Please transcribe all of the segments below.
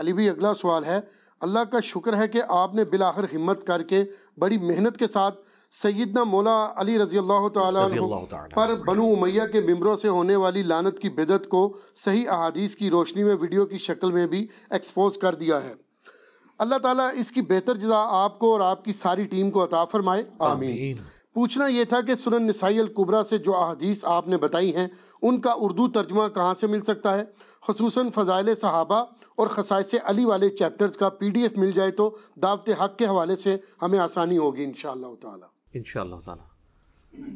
अली भी अगला सवाल है अल्लाह का शुक्र है कि आपने बिलाखिर हिम्मत करके बड़ी मेहनत के साथ सैदना मौला अली रजी अल्लाह पर बनु उमैया के मम्बरों से होने वाली लानत की बिदत को सही अहादीस की रोशनी में वीडियो की शक्ल में भी एक्सपोज कर दिया है अल्लाह ताला इसकी बेहतर जजा आपको और आपकी सारी टीम को अता फरमाए आमीन पूछना यह था कि सुनन नसाई अलकुबरा से जो अहदीस आपने बताई हैं उनका उर्दू तर्जमा कहाँ से मिल सकता है खसूस फ़जाइल सहाबा और खसाइस अली वाले चैप्टर्स का पीडीएफ मिल जाए तो दावत हक के हवाले से हमें आसानी होगी इन ताला इन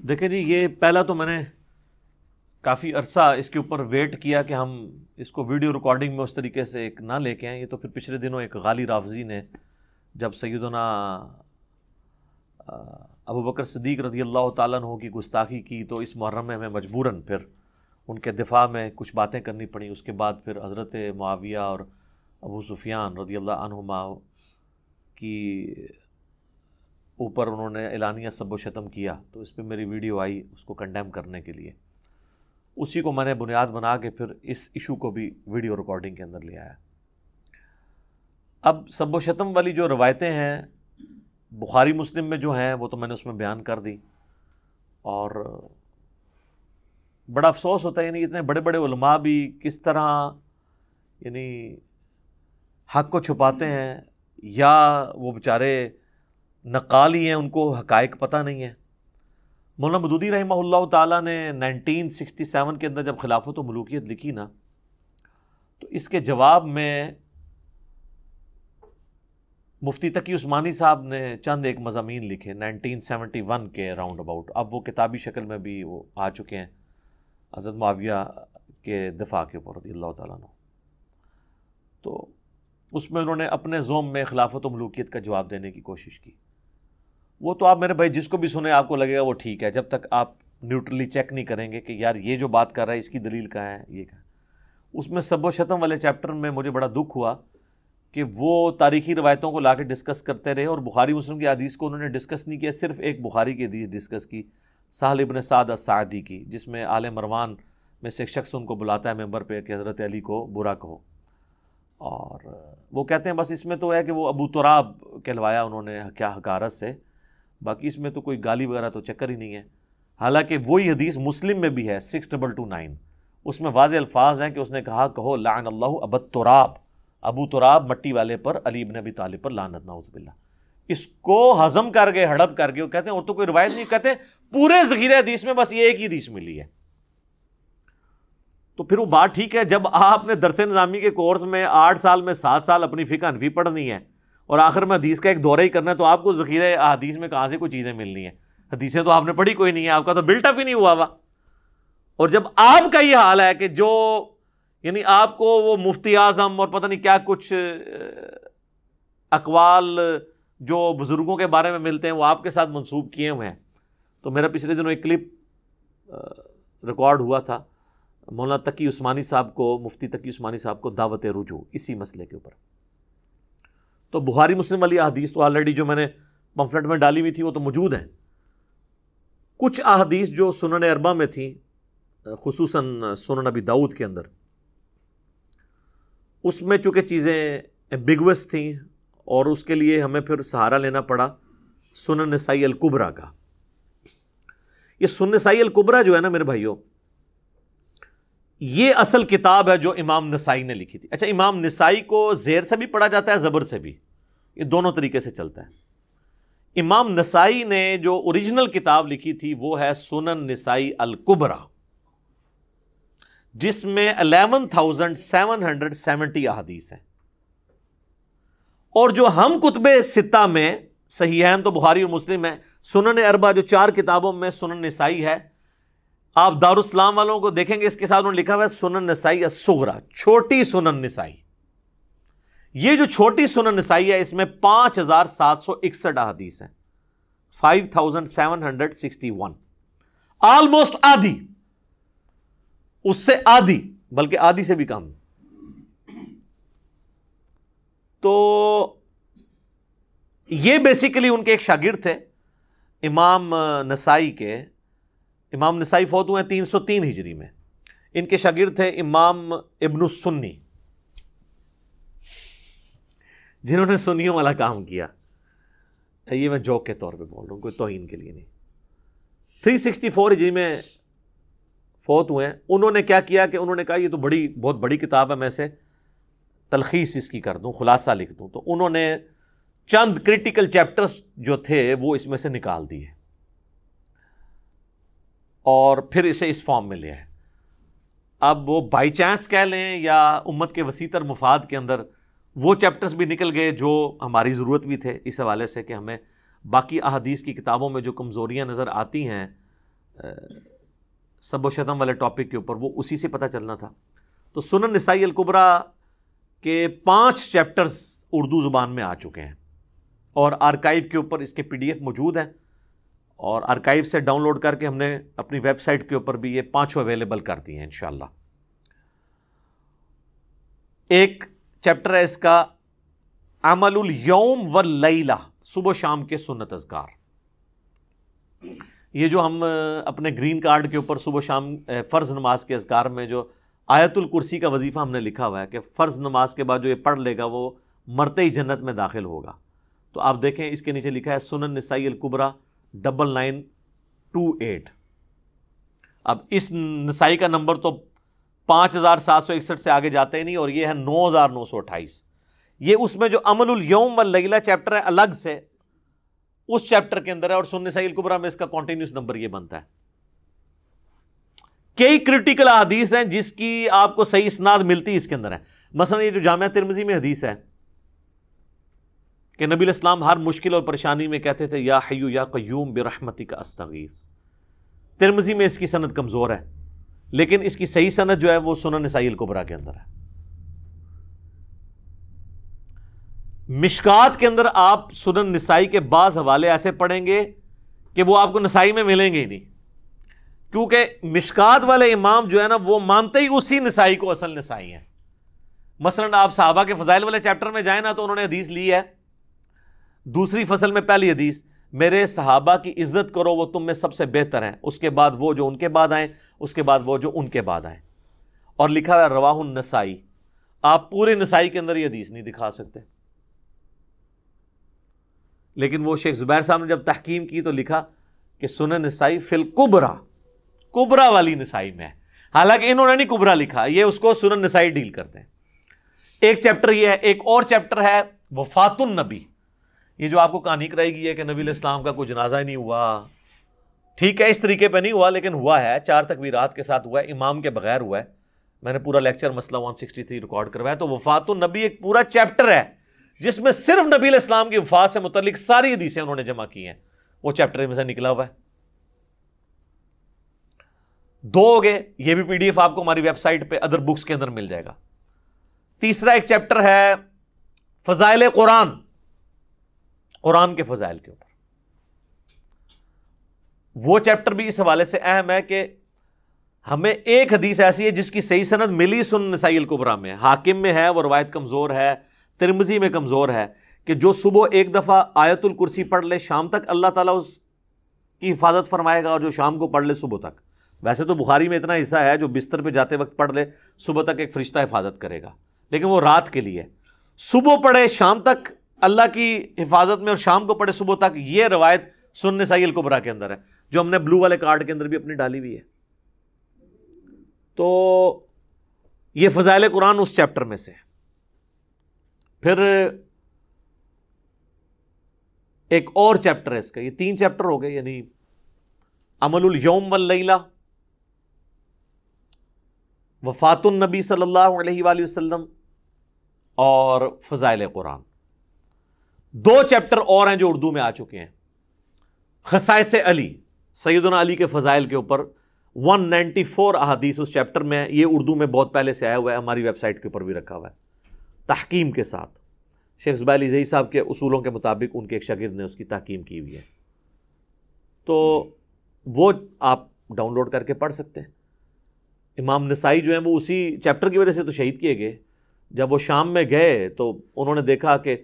देखें जी ये पहला तो मैंने काफ़ी अरसा इसके ऊपर वेट किया कि हम इसको वीडियो रिकॉर्डिंग में उस तरीके से एक ना लेके आए ये तो फिर पिछले दिनों एक गाली राफजी ने जब सैदना अबू बकर सदीक रजी अल्लाह तु की गुस्ताखी की तो इस मुहर्रम में हमें मजबूरन फिर उनके दिफा में कुछ बातें करनी पड़ी उसके बाद फिर हज़रत माविया और अबू सुफियान रदी अल्लाहुमा की ऊपर उन्होंने एलानिया सब शतम किया तो इस पर मेरी वीडियो आई उसको कंडेम करने के लिए उसी को मैंने बुनियाद बना के फिर इस इशू को भी वीडियो रिकॉर्डिंग के अंदर ले आया अब सब शतम वाली जो रवायतें हैं बुखारी मुस्लिम में जो हैं वो तो मैंने उसमें बयान कर दी और बड़ा अफसोस होता है यानी इतने बड़े बड़े उलमा भी किस तरह यानी हक को छुपाते हैं या वो बेचारे नकाल ही हैं उनको हकायक पता नहीं है मौलाना मदूदी रही ताला ने 1967 के अंदर जब खिलाफत मलूकियत लिखी ना तो इसके जवाब में मुफ्ती तकी उस्मानी साहब ने चंद एक मजामी लिखे 1971 के राउंड अबाउट अब वो किताबी शक्ल में भी वो आ चुके हैं हज़रत माविया के दफा के ऊपर है अल्लाह तु तो उसमें उन्होंने अपने जोम में खिलाफत मलूकियत का जवाब देने की कोशिश की वो तो आप मेरे भाई जिसको भी सुने आपको लगेगा वो ठीक है जब तक आप न्यूट्रली चेक नहीं करेंगे कि यार ये जो बात कर रहा है इसकी दलील कहाँ है ये कहाँ उसमें सब शतम वाले चैप्टर में मुझे बड़ा दुख हुआ कि वो तारीखी रवायतों को ला डिस्कस करते रहे और बुखारी मुस्लिम की अदीस को उन्होंने डिस्कस नहीं किया सिर्फ एक बुखारी की अदीस डिस्कस की साहल इबन साद सादी की जिसमें आल मरवान में से एक शख्स उनको बुलाता है मेंबर पे कि हज़रत अली को बुरा कहो और वो कहते हैं बस इसमें तो है कि वो अबू तुराब कहलवाया उन्होंने क्या हकारत से बाकी इसमें तो कोई गाली वगैरह तो चक्कर ही नहीं है हालांकि वही हदीस मुस्लिम में भी है सिक्स डबल टू नाइन उसमें वाज अल्फाज हैं कि उसने कहा कहो लान अल्लाह अब तुराब अबू तुराब मट्टी वाले पर अली इबन अबी तालिब पर लानत नाउजबिल्ला इसको हजम करके हड़प करके वो कहते हैं और तो कोई रिवायत नहीं कहते पूरे जखीरे हदीस में बस ये एक ही हदीस मिली है तो फिर वो बात ठीक है जब आपने दरस निज़ामी के कोर्स में आठ साल में सात साल अपनी फ़िका अनफी पढ़नी है और आखिर में हदीस का एक दौरा ही करना है तो आपको ज़खीरे हदीस में कहाँ से कोई चीज़ें मिलनी है हदीसें तो आपने पढ़ी कोई नहीं है आपका तो बिल्टअप ही नहीं हुआ हुआ और जब आपका ये हाल है कि जो यानी आपको वो मुफ्ती आज़म और पता नहीं क्या कुछ अकवाल जो बुज़ुर्गों के बारे में मिलते हैं वो आपके साथ मंसूब किए हुए हैं तो मेरा पिछले दिनों एक क्लिप रिकॉर्ड हुआ था मौलाना तकी उस्मानी साहब को मुफ्ती तकी उस्मानी साहब को दावत रुजू इसी मसले के ऊपर तो बुहारी मुस्लिम वाली अहदीस तो ऑलरेडी जो मैंने पम्फलेट में डाली हुई थी वो तो मौजूद हैं कुछ अहदीस जो सुनन अरबा में थी खसूस सुनन अबी दाऊद के अंदर उसमें चूँकि चीज़ें एम्बिगस थी और उसके लिए हमें फिर सहारा लेना पड़ा सुनन नसाई अलकुबरा का ये सुन्नसाई अल कुबरा जो है ना मेरे भाइयों ये असल किताब है जो इमाम नसाई ने लिखी थी अच्छा इमाम नसाई को जेर से भी पढ़ा जाता है ज़बर से भी ये दोनों तरीके से चलता है इमाम नसाई ने जो ओरिजिनल किताब लिखी थी वो है सुनन नसाई अल कुबरा जिसमें 11,770 अहदीस है और जो हम कुतब सिता में सही हैं तो बुहारी और मुस्लिम है सुनन अरबा जो चार किताबों में सुनन नसाई है आप दारुस्लाम वालों को देखेंगे इसके साथ उन्होंने लिखा हुआ है सुनन नसाई असुगरा छोटी सुनन नसाई ये जो छोटी सुनन नसाई है इसमें पांच हजार सात सौ इकसठ अहादीस है five thousand seven hundred sixty one almost आधी उससे आधी बल्कि आधी से भी कम तो ये बेसिकली उनके एक शागिर्द थे इमाम नसाई के इमाम नसाई फौत हुए हैं तीन सौ तीन हिजरी में इनके शागिर्द थे इमाम इब्न सुन्नी जिन्होंने सुनियों वाला काम किया ये मैं जौक के तौर पे बोल रहा हूँ कोई तोहिन के लिए नहीं थ्री सिक्सटी फोर हिजरी में फौत हुए हैं उन्होंने क्या किया कि उन्होंने कहा ये तो बड़ी बहुत बड़ी किताब है मैं से तलखीस इसकी कर दूँ खुलासा लिख दूँ तो उन्होंने चंद क्रिटिकल चैप्टर्स जो थे वो इसमें से निकाल दिए और फिर इसे इस फॉर्म में लिया है अब वो बाई चांस कह लें या उम्मत के वसीतर मुफाद के अंदर वो चैप्टर्स भी निकल गए जो हमारी ज़रूरत भी थे इस हवाले से कि हमें बाकी अहदीस की किताबों में जो कमज़ोरियाँ नज़र आती हैं सब शतम वाले टॉपिक के ऊपर वो उसी से पता चलना था तो सुनन नसाई अलकुबरा के पाँच चैप्टर्स उर्दू ज़ुबान में आ चुके हैं और आर्काइव के ऊपर इसके पीडीएफ मौजूद हैं और आर्काइव से डाउनलोड करके हमने अपनी वेबसाइट के ऊपर भी ये पाँचों अवेलेबल कर दिए हैं इन एक चैप्टर है इसका अमल यौम व लैला सुबह शाम के सुन्नत अजगार ये जो हम अपने ग्रीन कार्ड के ऊपर सुबह शाम फ़र्ज़ नमाज के अजगार में जो आयतुल कुर्सी का वजीफ़ा हमने लिखा हुआ है कि फ़र्ज़ नमाज के बाद जो ये पढ़ लेगा वो मरते ही जन्नत में दाखिल होगा तो आप देखें इसके नीचे लिखा है सुनन नसाई अलकुबरा डबल नाइन टू एट अब इस नसाई का नंबर तो पाँच हज़ार सात सौ इकसठ से आगे जाते ही नहीं और ये है नौ हज़ार नौ सौ अट्ठाईस ये उसमें जो अमल यौम व लगीला चैप्टर है अलग से उस चैप्टर के अंदर है और सुनने सही कुबरा में इसका कॉन्टिन्यूस नंबर ये बनता है कई क्रिटिकल हदीस हैं जिसकी आपको सही इसनाद मिलती इसके अंदर है मसलन ये जो जामिया तिरमजी में हदीस है कि नबी इस्लाम हर मुश्किल और परेशानी में कहते थे या हयू या क्यूम बेरहमती का अस्तगीर तिरमजी में इसकी सनत कमज़ोर है लेकिन इसकी सही सनत जो है वो सुन नसाइल कोबरा के अंदर है मिशकात के अंदर आप सुनन नसाई के बाज़ हवाले ऐसे पढ़ेंगे कि वो आपको नसाई में मिलेंगे ही नहीं क्योंकि मिशकात वाले इमाम जो है ना वो मानते ही उसी नसाई को असल नसाई है मसलन आप साहबा के फ़जाइल वाले चैप्टर में जाए ना तो उन्होंने हदीस ली है दूसरी फसल में पहली हदीस मेरे सहाबा की इज्जत करो वो तुम में सबसे बेहतर हैं उसके बाद वो जो उनके बाद आए उसके बाद वो जो उनके बाद आए और लिखा हुआ रवाहुन नसाई आप पूरे नसाई के अंदर ये हदीस नहीं दिखा सकते लेकिन वो शेख जुबैर साहब ने जब तहकीम की तो लिखा कि सुन नसाई फिल कुबरा कुबरा वाली नसाई में है हालांकि इन्होंने नहीं कुबरा लिखा ये उसको सुन नसाई डील करते हैं एक चैप्टर यह है एक और चैप्टर है वफातुन नबी ये जो आपको कहानी कराई गई है कि नबी इस्लाम का कोई जनाजा ही नहीं हुआ ठीक है इस तरीके पे नहीं हुआ लेकिन हुआ है चार रात के साथ हुआ है इमाम के बगैर हुआ है मैंने पूरा लेक्चर मसला 163 रिकॉर्ड करवाया तो वफात नबी एक पूरा चैप्टर है जिसमें सिर्फ नबी इस्लाम की वफात से मुतलिक सारी हदीसें उन्होंने जमा की हैं वो चैप्टर में से निकला हुआ है दो हो गए ये भी पीडीएफ आपको हमारी वेबसाइट पे अदर बुक्स के अंदर मिल जाएगा तीसरा एक चैप्टर है फजाइल कुरान कुरान के फ़जाइल के ऊपर वो चैप्टर भी इस हवाले से अहम है कि हमें एक हदीस ऐसी है जिसकी सही सनद मिली सुन नसाइल कुबरा में हाकिम में है वो रवायत कमज़ोर है तिरमजी में कमज़ोर है कि जो सुबह एक दफ़ा आयतुल कुर्सी पढ़ ले शाम तक अल्लाह ताला उस की हिफाजत फरमाएगा और जो शाम को पढ़ ले सुबह तक वैसे तो बुखारी में इतना हिस्सा है जो बिस्तर पर जाते वक्त पढ़ ले सुबह तक एक फरिश्ता हिफाजत करेगा लेकिन वो रात के लिए सुबह पढ़े शाम तक अल्लाह की हिफाजत में और शाम को पढ़े सुबह तक ये रवायत सुनने साइल कोबरा के अंदर है जो हमने ब्लू वाले कार्ड के अंदर भी अपनी डाली हुई है तो ये फ़जाइल कुरान उस चैप्टर में से है फिर एक और चैप्टर है इसका ये तीन चैप्टर हो गए यानी अमलुल यौम वल वफातुल नबी सल्लल्लाहु अलैहि वसल्लम और फ़जाइल कुरान दो चैप्टर और हैं जो उर्दू में आ चुके हैं खसाइस अली सैदना अली के फ़ज़ाइल के ऊपर 194 अहादीस उस चैप्टर में है ये उर्दू में बहुत पहले से आया हुआ है हमारी वेबसाइट के ऊपर भी रखा हुआ है तहकीम के साथ शेख जबैल जही साहब के असूलों के मुताबिक उनके एक शगिर ने उसकी तहकीम की हुई है तो वो आप डाउनलोड करके पढ़ सकते हैं इमाम नसाई जो है वो उसी चैप्टर की वजह से तो शहीद किए गए जब वो शाम में गए तो उन्होंने देखा कि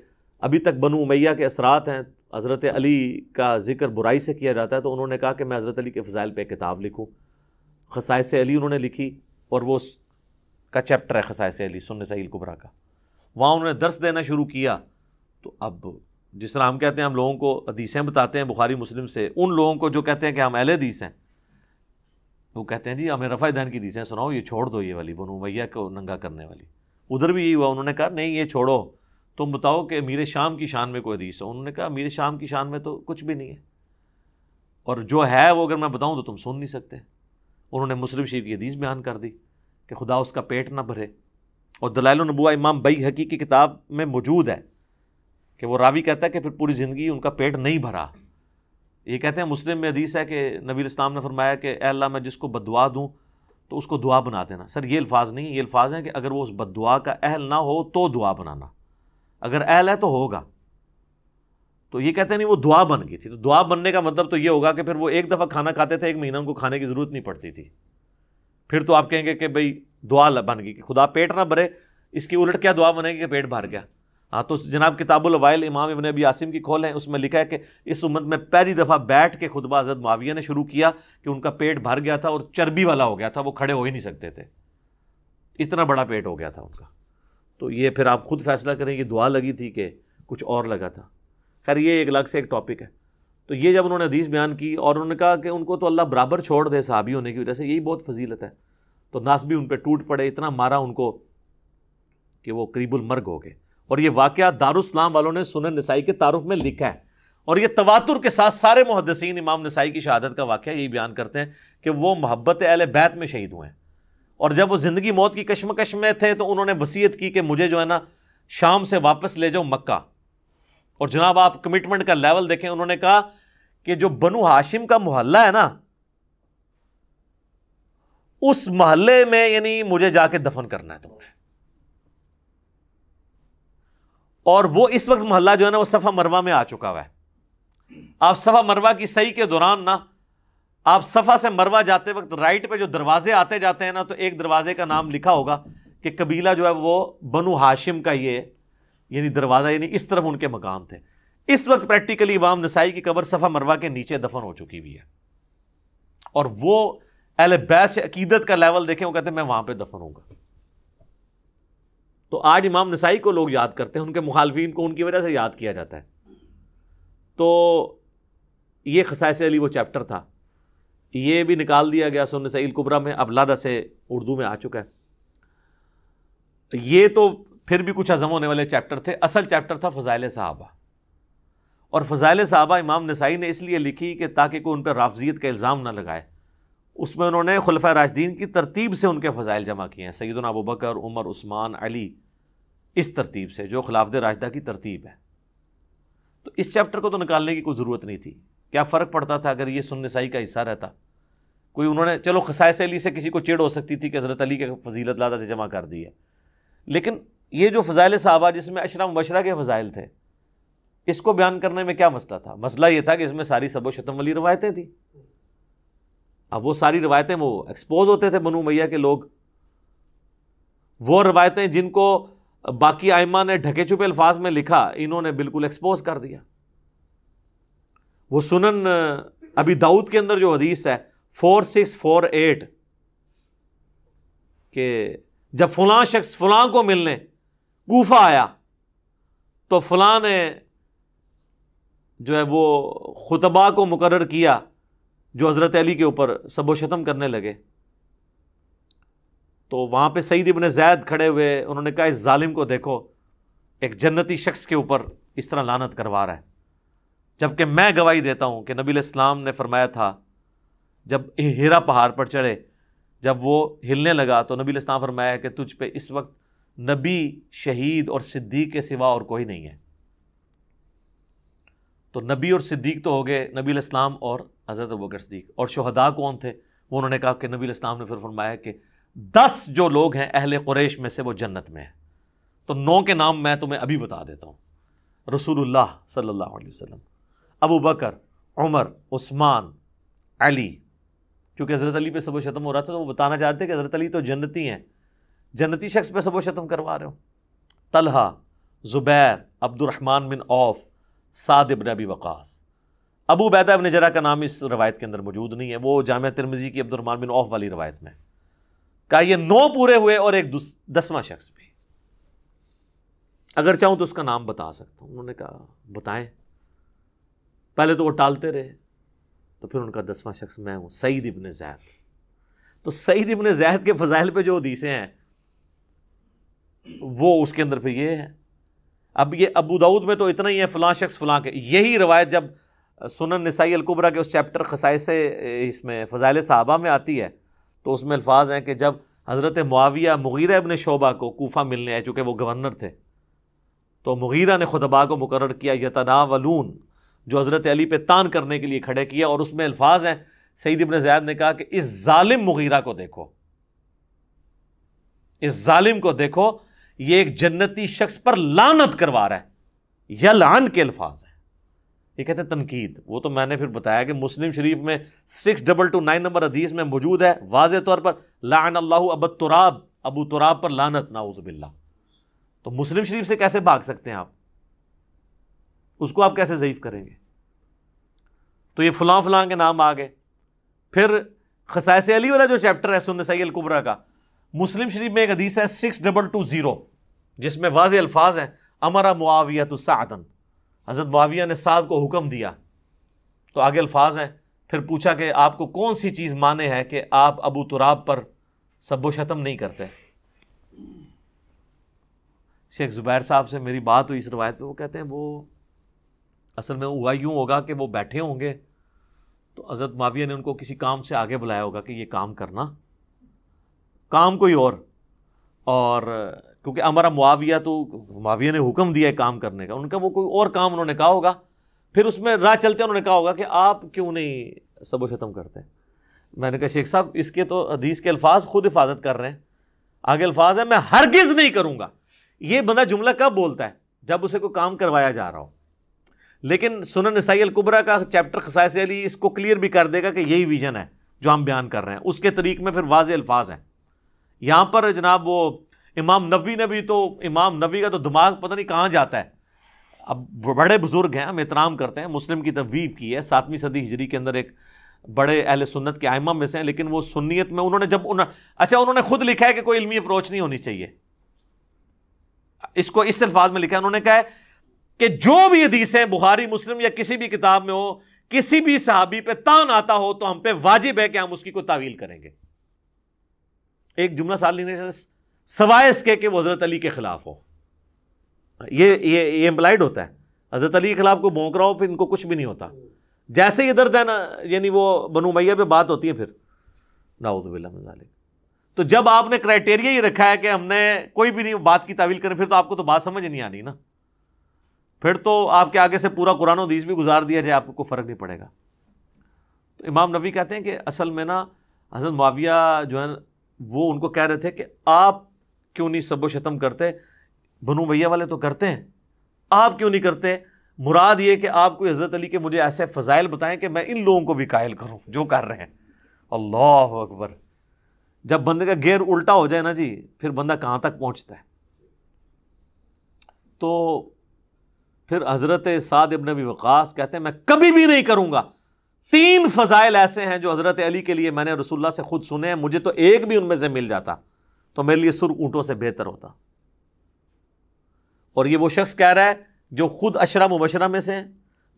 अभी तक बनु उमैया के असरात हैं हज़रत अली का जिक्र बुराई से किया जाता है तो उन्होंने कहा कि मैं हज़रत अली के फ़ज़ाइल पर किताब लिखूँ खसाइस अली उन्होंने लिखी और वो का चैप्टर है खसाइस अली सुन सहील कुबरा का वहाँ उन्होंने दर्स देना शुरू किया तो अब जिस तरह हम कहते हैं हम लोगों को अदीसें बताते हैं बुखारी मुस्लिम से उन लोगों को जो कहते हैं कि हम अहल हदीस हैं वो कहते हैं जी हमें रफ़ा दहन की दीसें सुनाओ ये छोड़ दो ये वाली बनु मैया को नंगा करने वाली उधर भी यही हुआ उन्होंने कहा नहीं ये छोड़ो तुम बताओ कि अमीर शाम की शान में कोई हदीस है उन्होंने कहा अमीर शाम की शान में तो कुछ भी नहीं है और जो है वो अगर मैं बताऊँ तो तुम सुन नहीं सकते उन्होंने मुस्लिम शरीफ की हदीस बयान कर दी कि खुदा उसका पेट ना भरे और दलाल नबुआ इमाम बई हकी की किताब में मौजूद है कि वो रावी कहता है कि फिर पूरी ज़िंदगी उनका पेट नहीं भरा ये कहते हैं मुस्लिम में हदीस है कि नबी इस्लाम ने फरमाया कि अल्लाह मैं जिसको दुआ दूँ तो उसको दुआ बना देना सर ये अल्फाज नहीं ये अल्फाज हैं कि अगर वो उस दुआ का अहल ना हो तो दुआ बनाना अगर एल है तो होगा तो ये कहते नहीं वो दुआ बन गई थी तो दुआ बनने का मतलब तो ये होगा कि फिर वो एक दफ़ा खाना खाते थे एक महीना उनको खाने की ज़रूरत नहीं पड़ती थी फिर तो आप कहेंगे कि भाई दुआ बन गई कि खुदा पेट ना भरे इसकी उलट क्या दुआ बनेगी कि पेट भर गया हाँ तो जनाब किताबुल वायल इमाम इबन अबी आसिम की खोल है उसमें लिखा है कि इस उम्मत में पहली दफ़ा बैठ के खुदबा हजरत माविया ने शुरू किया कि उनका पेट भर गया था और चर्बी वाला हो गया था वो खड़े हो ही नहीं सकते थे इतना बड़ा पेट हो गया था उनका तो ये फिर आप खुद फैसला करें कि दुआ लगी थी कि कुछ और लगा था खैर ये एक अलग से एक टॉपिक है तो ये जब उन्होंने हदीस बयान की और उन्होंने कहा कि उनको तो अल्लाह बराबर छोड़ दे सहाबी होने की वजह से यही बहुत फजीलत है तो नास भी उन पर टूट पड़े इतना मारा उनको कि वो करीबुल मर्ग हो गए और ये वाक़ दारुस्लाम वालों ने सुन नसाई के तारुफ में लिखा है और ये तवातुर के साथ सारे मुहदसिन इमाम नसाई की शहादत का वाक़ यही बयान करते हैं कि वो मोहब्बत अहल बैत में शहीद हुए हैं और जब वो ज़िंदगी मौत की कश्मकश में थे तो उन्होंने वसीयत की कि मुझे जो है ना शाम से वापस ले जाओ मक्का और जनाब आप कमिटमेंट का लेवल देखें उन्होंने कहा कि जो बनु हाशिम का मोहल्ला है ना उस मोहल्ले में यानी मुझे जाके दफन करना है तुमने और वो इस वक्त मोहल्ला जो है ना वो सफ़ा मरवा में आ चुका हुआ है आप सफ़ा मरवा की सही के दौरान ना आप सफ़ा से मरवा जाते वक्त राइट पे जो दरवाजे आते जाते हैं ना तो एक दरवाजे का नाम लिखा होगा कि कबीला जो है वो बनु हाशिम का ये यानी दरवाज़ा यानी इस तरफ उनके मकाम थे इस वक्त प्रैक्टिकली इमाम नसाई की कबर सफ़ा मरवा के नीचे दफन हो चुकी हुई है और वो एल बैस अकीदत का लेवल देखें वो कहते हैं मैं वहां पर दफन होगा तो आज इमाम नसाई को लोग याद करते हैं उनके मुखालफिन को उनकी वजह से याद किया जाता है तो ये खसाइस अली वो चैप्टर था ये भी निकाल दिया गया सुन सईल कुबरा में अब लादा से उर्दू में आ चुका है ये तो फिर भी कुछ हजम होने वाले चैप्टर थे असल चैप्टर था फ़जाइल साहबा और फ़जाइल साहबा इमाम नसाई ने इसलिए लिखी कि ताकि कोई उन पर राफजियत का इल्ज़ाम ना लगाए उसमें उन्होंने खुलफा राजदीन की तरतीब से उनके फ़जाइल जमा किए हैं सैदन अबू उमर उस्मान अली इस तरतीब से जो खिलाफ राजदा की तरतीब है तो इस चैप्टर को तो निकालने की कोई ज़रूरत नहीं थी क्या फ़र्क पड़ता था अगर ये सुनसाई का हिस्सा रहता कोई उन्होंने चलो खसाय अली से किसी को चेड़ हो सकती थी कि हज़रत अली के फजीलत लादा से जमा कर दी है लेकिन ये जो फ़जाइल साहबा जिसमें अशरा मुबशरा के फ़जाइल थे इसको बयान करने में क्या मसला था मसला ये था कि इसमें सारी सबो शतम वाली रवायतें थी अब वो सारी रवायतें वो एक्सपोज होते थे बनू मैया के लोग वो रवायतें जिनको बाकी आयमा ने ढके छुपे अल्फाज में लिखा इन्होंने बिल्कुल एक्सपोज कर दिया वो सुनन अभी दाऊद के अंदर जो हदीस है फोर सिक्स फोर एट के जब फलां शख्स फलां को मिलने कोफा आया तो फलां ने जो है वो खुतबा को मुकर किया जो हज़रत अली के ऊपर सबो शतम करने लगे तो वहाँ पर सईद इबन जैद खड़े हुए उन्होंने कहा इस जालिम को देखो एक जन्नती शख्स के ऊपर इस तरह लानत करवा रहा है जबकि मैं गवाही देता हूँ कि नबी इस्लाम ने फरमाया था जब हिरा पहाड़ पर चढ़े जब वो हिलने लगा तो नबी इस्लाम फरमाया कि तुझ पे इस वक्त नबी शहीद और सिद्दीक के सिवा और कोई नहीं है तो नबी और सिद्दीक तो हो गए नबी इस्लाम और हज़रत बकर सिद्दीक और शहदा कौन थे वो उन्होंने कहा कि नबी इस्लाम ने फिर फरमाया कि दस जो लोग हैं अहल कुरैश में से वो जन्नत में हैं तो नौ के नाम मैं तुम्हें अभी बता देता हूँ रसूल सल्लल्लाहु अलैहि अबू बकर उमर उस्मान अली क्योंकि हज़रत अली पे सब शतम हो रहा था तो वो बताना चाहते कि हज़रत अली तो जन्नती हैं जन्नती शख्स पे सबो शतम करवा रहे हो Talha Zubair Abdur Rahman bin Auf Saad ibn Abi Waqqas Abu बैद इबन जरा का नाम इस रवायत के अंदर मौजूद नहीं है वो जाम तिरमजी की अब्दुलरहमान बिन औफ वाली रवायत में का ये नौ पूरे हुए और एक दसवां शख्स भी अगर चाहूँ तो उसका नाम बता सकता हूँ उन्होंने कहा बताएं पहले तो वो टालते रहे तो फिर उनका दसवां शख्स मैं हूँ सईद इबन जैद तो सईद इबन जैद के फ़जाइल पर जो हदीसें हैं वो उसके अंदर फिर ये है अब ये अबू दाऊद में तो इतना ही है फ़लां शख्स फलां के यही रवायत जब सुनन नसाई अलकुबरा के उस चैप्टर से इसमें फ़जाइल साहबा में आती है तो उसमें अल्फाज हैं कि जब हज़रत मुआविया मुगीरा इबन शोबा को कोफा मिलने आए चूँकि वह गवर्नर थे तो मुगीरा ने खुतबा को मुकर किया यतना वलून जो हज़रत अली पे तान करने के लिए खड़े किया और उसमें अल्फाज हैं सईद इबन जैद ने कहा कि इस जालिम मुगीरा को देखो इस जालिम को देखो ये एक जन्नती शख्स पर लानत करवा रहा है या लान के अल्फाज हैं ये कहते हैं तनकीद वो तो मैंने फिर बताया कि मुस्लिम शरीफ में six double two nine number हदीस में मौजूद है वाज तौर पर लान अल्लाह अब तुराब अबू तुराब पर लानत नाउजबिल्ला तो मुस्लिम शरीफ से कैसे भाग सकते हैं आप उसको आप कैसे ज़यीफ़ करेंगे तो ये फलां फलां के नाम आ गए फिर खसायस अली वाला जो चैप्टर है सुन सही अलकुबरा का मुस्लिम शरीफ में एक हदीस है सिक्स डबल टू ज़ीरो जिसमें वाज अल्फाज हैं अमरा मुआविया तो सादन हज़रत मुआविया ने साहब को हुक्म दिया तो आगे अल्फाज हैं फिर पूछा कि आपको कौन सी चीज़ माने है कि आप अबू तुराब पर सब शतम नहीं करते शेख ज़ुबैर साहब से मेरी बात हुई इस रवायत पर वो कहते हैं वो असल में हुआ यूँ होगा कि वो बैठे होंगे तो अजरत माविया ने उनको किसी काम से आगे बुलाया होगा कि ये काम करना काम कोई और और क्योंकि हमारा मुआविया तो माविया ने हुक्म दिया है काम करने का उनका वो कोई और काम उन्होंने कहा होगा फिर उसमें राह चलते उन्होंने कहा होगा कि आप क्यों नहीं सबो ख़त्म करते मैंने कहा शेख साहब इसके तो हदीस के अल्फाज खुद हिफाजत कर रहे हैं आगे अल्फाज है मैं हरगिज़ नहीं करूँगा ये बंदा जुमला कब बोलता है जब उसे कोई काम करवाया जा रहा हो लेकिन सुन नसाई अलकुबरा का चैप्टर खसायस अली इसको क्लियर भी कर देगा कि यही विजन है जो हम बयान कर रहे हैं उसके तरीक में फिर वाज अल्फाज हैं यहाँ पर जनाब वो इमाम नबी ने भी तो इमाम नबी का तो दिमाग पता नहीं कहाँ जाता है अब बड़े बुज़ुर्ग हैं हम एहतराम करते हैं मुस्लिम की तवीफ की है सातवीं सदी हिजरी के अंदर एक बड़े अहल सुन्नत के आयमा में से हैं लेकिन वो सुन्नीत में उन्होंने जब उन्होंने अच्छा उन्होंने खुद लिखा है कि कोई इलमी अप्रोच नहीं होनी चाहिए इसको इस अल्फाज में लिखा है उन्होंने कहा है कि जो भी हदीस है बुखारी मुस्लिम या किसी भी किताब में हो किसी भी सहाबी पे तान आता हो तो हम पे वाजिब है कि हम उसकी को तावील करेंगे एक जुमला साल लेने से सवाए इसके कि वो हज़रत अली के ख़िलाफ़ हो ये ये ये इम्प्लाइड होता है हज़रत अली के ख़िलाफ़ को भोंक रहा हो फिर इनको कुछ भी नहीं होता जैसे ही इधर दैन यानी वो बनु मैया पर बात होती है फिर नाउज़बिल्ला तो जब आपने क्राइटेरिया ही रखा है कि हमने कोई भी नहीं बात की तावील करें फिर तो आपको तो बात समझ नहीं आनी ना फिर तो आपके आगे से पूरा कुरान हदीस भी गुजार दिया जाए आपको फ़र्क नहीं पड़ेगा तो इमाम नबी कहते हैं कि असल में ना हजरत माविया जो है वो उनको कह रहे थे कि आप क्यों नहीं सबो शतम करते बनू भैया वाले तो करते हैं आप क्यों नहीं करते मुराद ये कि आप कोई हज़रत अली के मुझे ऐसे फ़जाइल बताएं कि मैं इन लोगों को भी कायल करूं जो कर रहे हैं अल्लाह अकबर जब बंदे का गेयर उल्टा हो जाए ना जी फिर बंदा कहाँ तक पहुँचता है तो फिर हज़रत साद इबन भी वक़ास कहते हैं मैं कभी भी नहीं करूँगा तीन फ़ज़ाइल ऐसे हैं जो हज़रत अली के लिए मैंने रसुल्ला से ख़ुद सुने मुझे तो एक भी उनमें से मिल जाता तो मेरे लिए सुर ऊँटों से बेहतर होता और ये वो शख्स कह रहा है जो ख़ुद अशरा मुबशरा में से हैं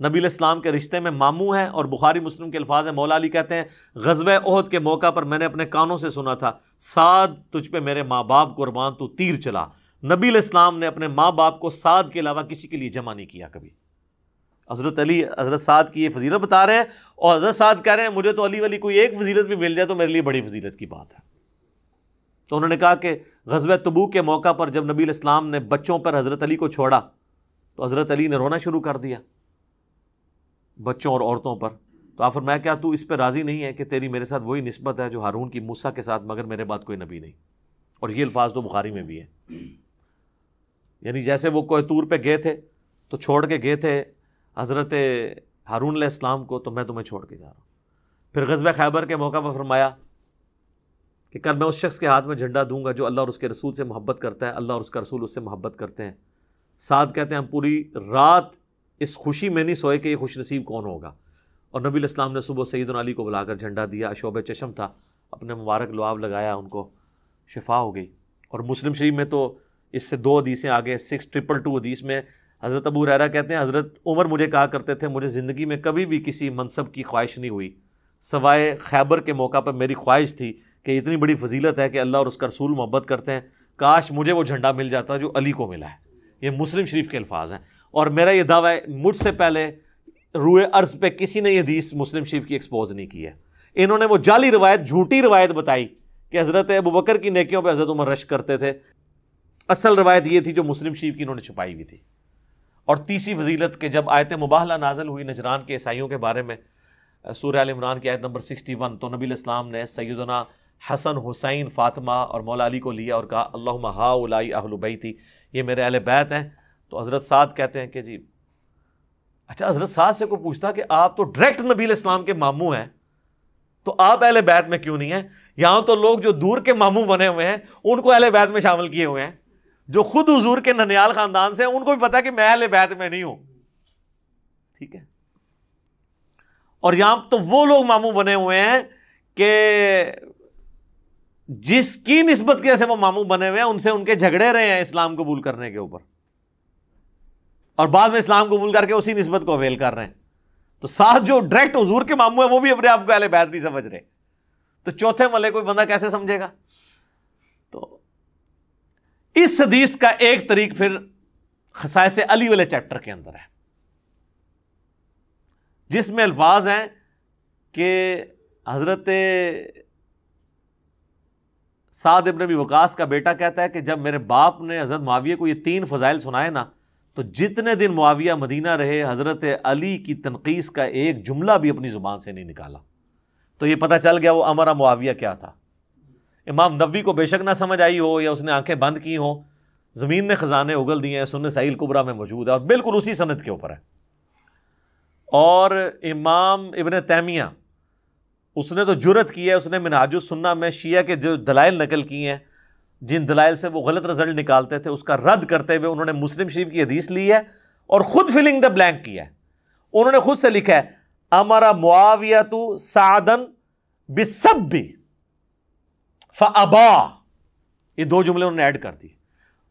नबी इस्लाम के रिश्ते में मामू हैं और बुखारी मुस्लिम के अल्फाज हैं मौला अली कहते हैं गजब अहद के मौका पर मैंने अपने कानों से सुना था साद तुझ पे मेरे माँ बाप कुर्बान तो तीर चला नबी इस्लाम ने अपने माँ बाप को साद के अलावा किसी के लिए जमा नहीं किया कभी हज़रत अली हज़रत साद की ये फजीलत बता रहे हैं और हज़रत साद कह रहे हैं मुझे तो अली वली कोई एक फजीलत भी मिल जाए तो मेरे लिए बड़ी फजीलत की बात है तो उन्होंने कहा कि गजब तबू के मौका पर जब नबी इस्लाम ने बच्चों पर हज़रत अली को छोड़ा तो हज़रत अली ने रोना शुरू कर दिया बच्चों और औरतों पर तो आफर मैं क्या तू इस पर राज़ी नहीं है कि तेरी मेरे साथ वही नस्बत है जो हारून की मूसा के साथ मगर मेरे बात कोई नबी नहीं और ये अल्फाज तो बुखारी में भी है यानी जैसे वो कोतूर पर गए थे तो छोड़ के गए थे हज़रत हारून इस्लाम को तो मैं तुम्हें छोड़ के जा रहा हूँ फिर गजब खैबर के मौका पर फरमाया कि कल मैं उस शख्स के हाथ में झंडा दूंगा जो अल्लाह और उसके रसूल से मोहब्बत करता है अल्लाह और उसका रसूल उससे मोहब्बत करते हैं साथ कहते हैं हम पूरी रात इस खुशी में नहीं सोए कि ये खुश नसीब कौन होगा और नबी इस्लाम ने सुबह सईद अली को बुलाकर झंडा दिया अशोब चशम था अपने मुबारक लुआब लगाया उनको शफा हो गई और मुस्लिम शरीफ में तो इससे दो हदीसें आगे सिक्स ट्रिपल टू हदीस में हज़रत अबू रैरा कहते हैं हज़रत उमर मुझे कहा करते थे मुझे ज़िंदगी में कभी भी किसी मनसब की ख्वाहिश नहीं हुई सवाए खैबर के मौका पर मेरी ख्वाहिश थी कि इतनी बड़ी फजीलत है कि अल्लाह और उसका रसूल मोहब्बत करते हैं काश मुझे वो झंडा मिल जाता जो अली को मिला है ये मुस्लिम शरीफ के अल्फाज हैं और मेरा ये दावा है मुझसे पहले रूए अर्ज़ पे किसी ने यह हदीस मुस्लिम शरीफ की एक्सपोज नहीं की है इन्होंने वो जाली रवायत झूठी रवायत बताई कि हज़रत अबू बकर की नेकियों पर हज़रत उमर रश करते थे असल रवायत ये थी जो मुस्लिम शरीफ की उन्होंने छुपाई हुई थी और तीसरी वजीलत के जब आयत मुबाहला नाजल हुई नजरान के ईसाइयों के बारे में सूर्य इमरान की आयत नंबर सिक्सटी वन तो नबी इस्लाम ने सैदना हसन हुसैन फ़ातमा और मौला अली को लिया और कहा अल्लाह हाउलाई अहलबई थी ये मेरे अहल बैत हैं तो हज़रत साद कहते हैं कि जी अच्छा हज़रत साद से कोई पूछता कि आप तो डायरेक्ट नबी इस्लाम के मामू हैं तो आप अहल बैत में क्यों नहीं हैं यहाँ तो लोग जो दूर के मामू बने हुए हैं उनको अहल बैत में शामिल किए हुए हैं जो खुद हजूर के ननियाल खानदान से उनको भी पता है कि मैं अहल बैत में नहीं हूं ठीक है और यहां तो वो लोग मामू बने हुए हैं कि जिसकी नस्बत की से वो मामू बने हुए हैं उनसे उनके झगड़े रहे हैं इस्लाम कबूल करने के ऊपर और बाद में इस्लाम कबूल करके उसी नस्बत को अवेल कर रहे हैं तो साथ जो डायरेक्ट हजूर के मामू है वो भी अपने आप को अहल बैत नहीं समझ रहे तो चौथे मले कोई बंदा कैसे समझेगा तो इस हदीस का एक तरीक फिर खसायस अली वाले चैप्टर के अंदर है जिसमें अल्फाज हैं कि हज़रत साद इब नबी वकास का बेटा कहता है कि जब मेरे बाप ने हज़रत माविया को ये तीन फ़जाइल सुनाए ना तो जितने दिन माविया मदीना रहे हज़रत अली की तनकीस का एक जुमला भी अपनी ज़ुबान से नहीं निकाला तो ये पता चल गया वो अमरा मुआविया क्या था इमाम नबी को बेशक ना समझ आई हो या उसने आंखें बंद की हो ज़मीन ने ख़जाने उगल दिए हैं सुन साइल कुबरा में मौजूद है और बिल्कुल उसी सनत के ऊपर है और इमाम इबन तैमिया उसने तो जुरत की है उसने सुन्ना में शिया के जो दलाइल नकल किए हैं जिन दलाइल से वो गलत रिजल्ट निकालते थे उसका रद्द करते हुए उन्होंने मुस्लिम शरीफ की हदीस ली है और ख़ुद फिलिंग द ब्लैंक किया है उन्होंने खुद से लिखा है अमरा मुआविया तो सादन बिसब भी फबा ये दो जुमले उन्होंने ऐड कर दिए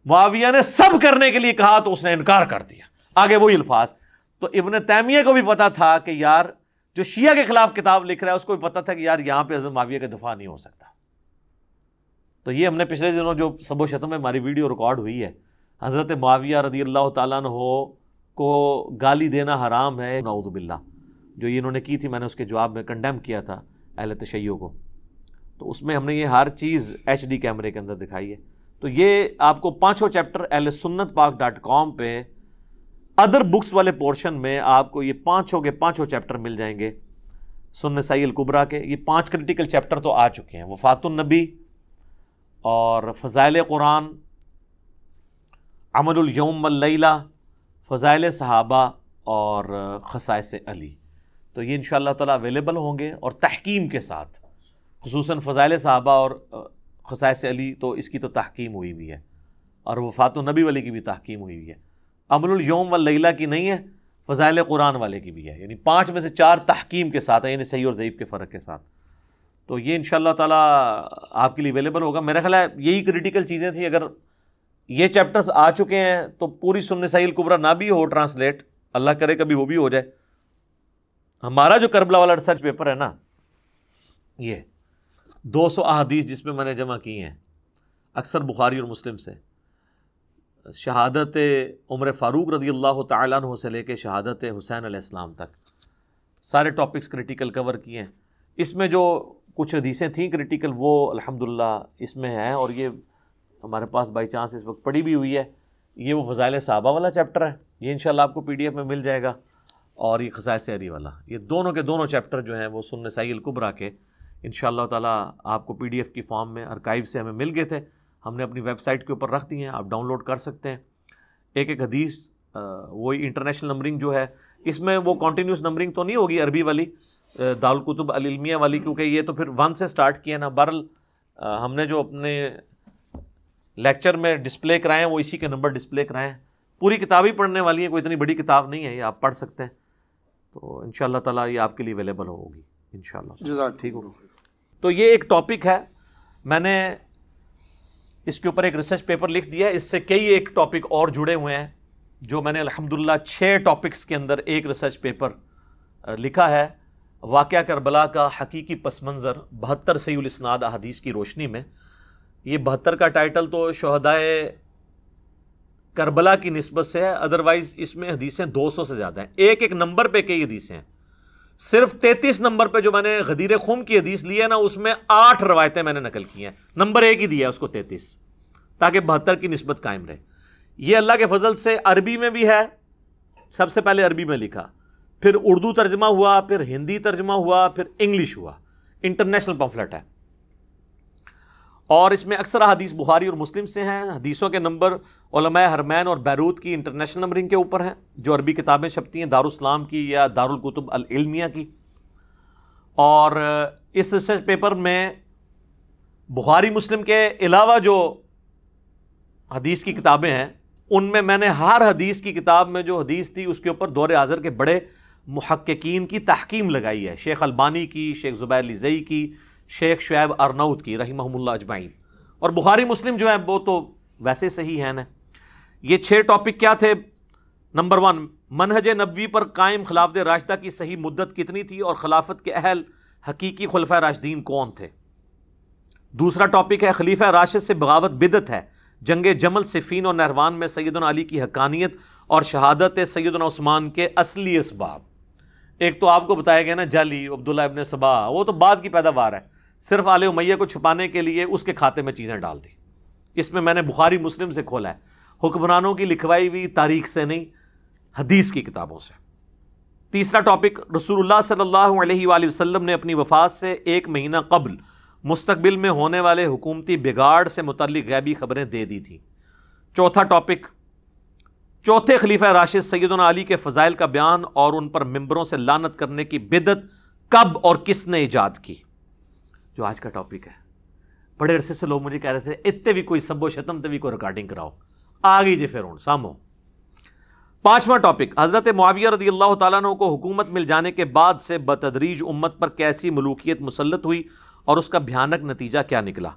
माविया ने सब करने के लिए कहा तो उसने इनकार कर दिया आगे वही अल्फाज तो इबन तैमिया को भी पता था कि यार जो शिया के खिलाफ किताब लिख रहा है उसको भी पता था कि यार यहाँ पे हजरत माविया का दफा नहीं हो सकता तो ये हमने पिछले दिनों जो सबो शतम में हमारी वीडियो रिकॉर्ड हुई है हज़रत माविया रदी अल्लाह त को गाली देना हराम है नाउदबिल्ला जो ये इन्होंने की थी मैंने उसके जवाब में कंडेम किया था अहल तशैयों को तो उसमें हमने ये हर चीज़ एच कैमरे के अंदर दिखाई है तो ये आपको पाँचों चैप्टर एल सुन्नत पाक डॉट कॉम पर अदर बुक्स वाले पोर्शन में आपको ये पाँचों के पाँचों चैप्टर मिल जाएंगे सुन सई अलकुबरा के ये पांच क्रिटिकल चैप्टर तो आ चुके हैं वफ़ातुलनबी और फ़ज़ाइल कुरान अमलयम यौमला फ़ज़ाइल सहाबा और खसाइस अली तो ये इन ताला अवेलेबल होंगे और तहकीम के साथ खसूस फ़ज़ाइल साहबा और खसाइस अली तो इसकी तो तहकीम हुई हुई है और वफ़ात नबी वाली की भी तहकीम हुई हुई है अमल वल्ला की नहीं है फ़ज़ाइल कुरान वाले की भी है यानी पाँच में से चार तहकीम के साथ है यानी सही और ज़यीफ़ के फ़र्क के साथ तो ये इन शाह आपके लिए अवेलेबल होगा मेरा ख्याल है यही क्रिटिकल चीज़ें थी अगर ये चैप्टर्स आ चुके हैं तो पूरी सुन सहील कुबरा ना भी हो ट्रांसलेट अल्लाह करे कभी वो भी हो जाए हमारा जो करबला वाला रिसर्च पेपर है ना ये दो सौ अहादीस जिसमें मैंने जमा की हैं अक्सर बुखारी और मुस्लिम से शहादत उम्र फ़ारूक रदी अल्लाह तु से लेके शहादत हुसैन आलाम तक सारे टॉपिक्स क्रिटिकल कवर किए हैं इसमें जो कुछ हदीसें थी क्रिटिकल वो अल्हम्दुलिल्लाह इसमें हैं और ये हमारे पास बाई चांस इस वक्त पड़ी भी हुई है ये वो फ़ज़ाइल साहबा वाला चैप्टर है ये इंशाल्लाह आपको पी डी एफ़ में मिल जाएगा और ये खसाय सैरी वाला ये दोनों के दोनों चैप्टर जो हैं वो सुन सही के इन ताला आपको एफ की फॉर्म में अरकाइव से हमें मिल गए थे हमने अपनी वेबसाइट के ऊपर रख दिए हैं आप डाउनलोड कर सकते हैं एक एक हदीस वही इंटरनेशनल नंबरिंग जो है इसमें वो कॉन्टीन्यूस नंबरिंग तो नहीं होगी अरबी वाली दाल कुतुब अलमिया वाली क्योंकि ये तो फिर वन से स्टार्ट किया ना बहरल हमने जो अपने लेक्चर में डिस्प्ले कराए हैं वो इसी के नंबर डिस्प्ले कराए हैं पूरी किताब ही पढ़ने वाली है कोई इतनी बड़ी किताब नहीं है ये आप पढ़ सकते हैं तो इन ताला ये आपके लिए अवेलेबल होगी इन ठीक होगा तो ये एक टॉपिक है मैंने इसके ऊपर एक रिसर्च पेपर लिख दिया है इससे कई एक टॉपिक और जुड़े हुए हैं जो मैंने अलहमदिल्ला छः टॉपिक्स के अंदर एक रिसर्च पेपर लिखा है वाक़ करबला का हकीकी पस मंज़र बहत्तर सईलस्नाद अदीस की रोशनी में ये बहत्तर का टाइटल तो शहदाय करबला की नस्बत से है अदरवाइज़ इसमें हदीसें 200 से ज़्यादा हैं एक एक नंबर पे कई हदीसें हैं सिर्फ तैतीस नंबर पर जो मैंने गदीर खुम की हदीस ली है ना उसमें आठ रवायतें मैंने नकल की हैं नंबर एक ही दिया है उसको तैतीस ताकि बहत्तर की नस्बत कायम रहे ये अल्लाह के फजल से अरबी में भी है सबसे पहले अरबी में लिखा फिर उर्दू तर्जमा हुआ फिर हिंदी तर्जमा हुआ फिर इंग्लिश हुआ इंटरनेशनल पम्फलेट है और इसमें अक्सर हदीस बुखारी और मुस्लिम से हैं हदीसों के नंबर हरमैन और बैरूत की इंटरनेशनल नंबरिंग के ऊपर हैं जो अरबी किताबें छपती हैं दारुस्लाम की या दारुल कुतुब अल इल्मिया की और इस रिसर्च पेपर में बुहारी मुस्लिम के अलावा जो हदीस की किताबें हैं उनमें मैंने हर हदीस की किताब में जो हदीस थी उसके ऊपर दौर हाज़र के बड़े महक्कीन की तहकीम लगाई है शेख अलबानी की शेख ज़ुबैर लिजई की शेख शुब अरनऊद की रही महमुल्ला अजमाइन और बुखारी मुस्लिम जो है वो तो वैसे सही है ना ये छः टॉपिक क्या थे नंबर वन मनहज नबी पर कायम खिलाफ राशदा की सही मुद्दत कितनी थी और खिलाफत के अहल हकीकी खलफा राशदीन कौन थे दूसरा टॉपिक है खलीफा राशिद से बगावत बिदत है जंग जमल सिफीन और नहरवान में सैदन अली की हकानियत और शहादत सैदन उस्मान के असली इसबाब एक तो आपको बताया गया ना जाली अब्दुल्ला इबन सबा वो तो बाद की पैदावार है सिर्फ आले उमैया को छुपाने के लिए उसके खाते में चीज़ें डाल दी इसमें मैंने बुखारी मुस्लिम से खोला है हुक्मरानों की लिखवाई हुई तारीख से नहीं हदीस की किताबों से तीसरा टॉपिक रसूलुल्लाह सल्लल्लाहु अलैहि वसल्लम ने अपनी वफात से एक महीना कबल मुस्तबिल में होने वाले हुकूमती बिगाड़ से मुतलिक गैबी खबरें दे दी थी चौथा टॉपिक चौथे खलीफा राशिद सैदना अली के फ़जाइल का बयान और उन पर मंबरों से लानत करने की बिदत कब और किसने ईजाद की जो आज का टॉपिक है बड़े अरसे से लोग मुझे कह रहे थे इतने भी कोई सबो शतम तभी को रिकॉर्डिंग कराओ आ गई जी फिर सामो पांचवा टॉपिक हजरत मुआविया रदी अल्लाह तु को हुकूमत मिल जाने के बाद से बतदरीज उम्मत पर कैसी मलूकियत मुसलत हुई और उसका भयानक नतीजा क्या निकला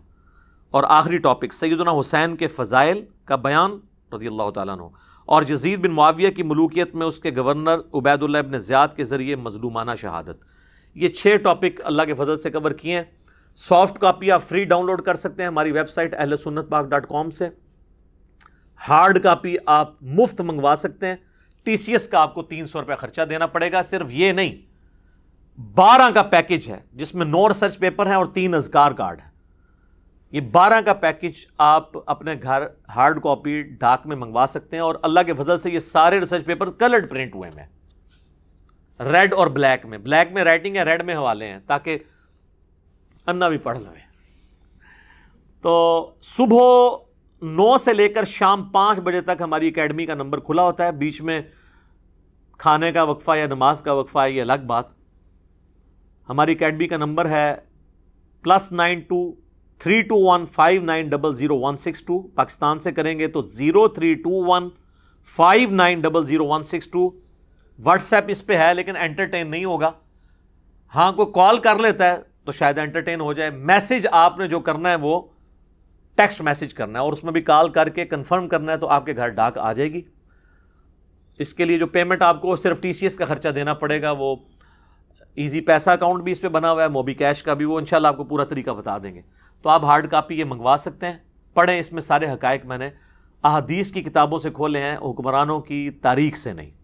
और आखिरी टॉपिक सैदना हुसैन के फ़जाइल का बयान रदी अल्लाह तु और जजीद बिन मुआविया की मलूकियत में उसके गवर्नर उबैदुल्ला ज़्यादात के ज़रिए मजलूमाना शहादत ये छः टॉपिक अल्लाह के फजल से कवर किए हैं सॉफ्ट कॉपी आप फ्री डाउनलोड कर सकते हैं हमारी वेबसाइट अहल सुन्नत पाक डॉट कॉम से हार्ड कापी आप मुफ्त मंगवा सकते हैं टीसीएस का आपको तीन सौ रुपया खर्चा देना पड़ेगा सिर्फ ये नहीं बारह का पैकेज है जिसमें नौ रिसर्च पेपर है और तीन अजगार कार्ड है ये बारह का पैकेज आप अपने घर हार्ड कॉपी डाक में मंगवा सकते हैं और अल्लाह के फजल से ये सारे रिसर्च पेपर कलर्ड प्रिंट हुए हैं रेड और ब्लैक में ब्लैक में राइटिंग है रेड में हवाले हैं ताकि अन्ना भी पढ़ लवे तो सुबह नौ से लेकर शाम पाँच बजे तक हमारी एकेडमी का नंबर खुला होता है बीच में खाने का वक्फ़ा या नमाज का वक्फ़ा है ये अलग बात हमारी एकेडमी का नंबर है plus nine two three two one five nine double zero one six two Pakistan से करेंगे तो zero three two one five nine double zero one six two WhatsApp इस पर है लेकिन एंटरटेन नहीं होगा हाँ कोई कॉल कर लेता है तो शायद एंटरटेन हो जाए मैसेज आपने जो करना है वो टेक्स्ट मैसेज करना है और उसमें भी कॉल करके कंफर्म करना है तो आपके घर डाक आ जाएगी इसके लिए जो पेमेंट आपको सिर्फ टी का खर्चा देना पड़ेगा वो ईजी पैसा अकाउंट भी इस पर बना हुआ है मोबी कैश का भी वो इनशाला आपको पूरा तरीका बता देंगे तो आप हार्ड कापी ये मंगवा सकते हैं पढ़ें इसमें सारे हकायक मैंने अहदीस की किताबों से खोले हैं हुक्मरानों की तारीख से नहीं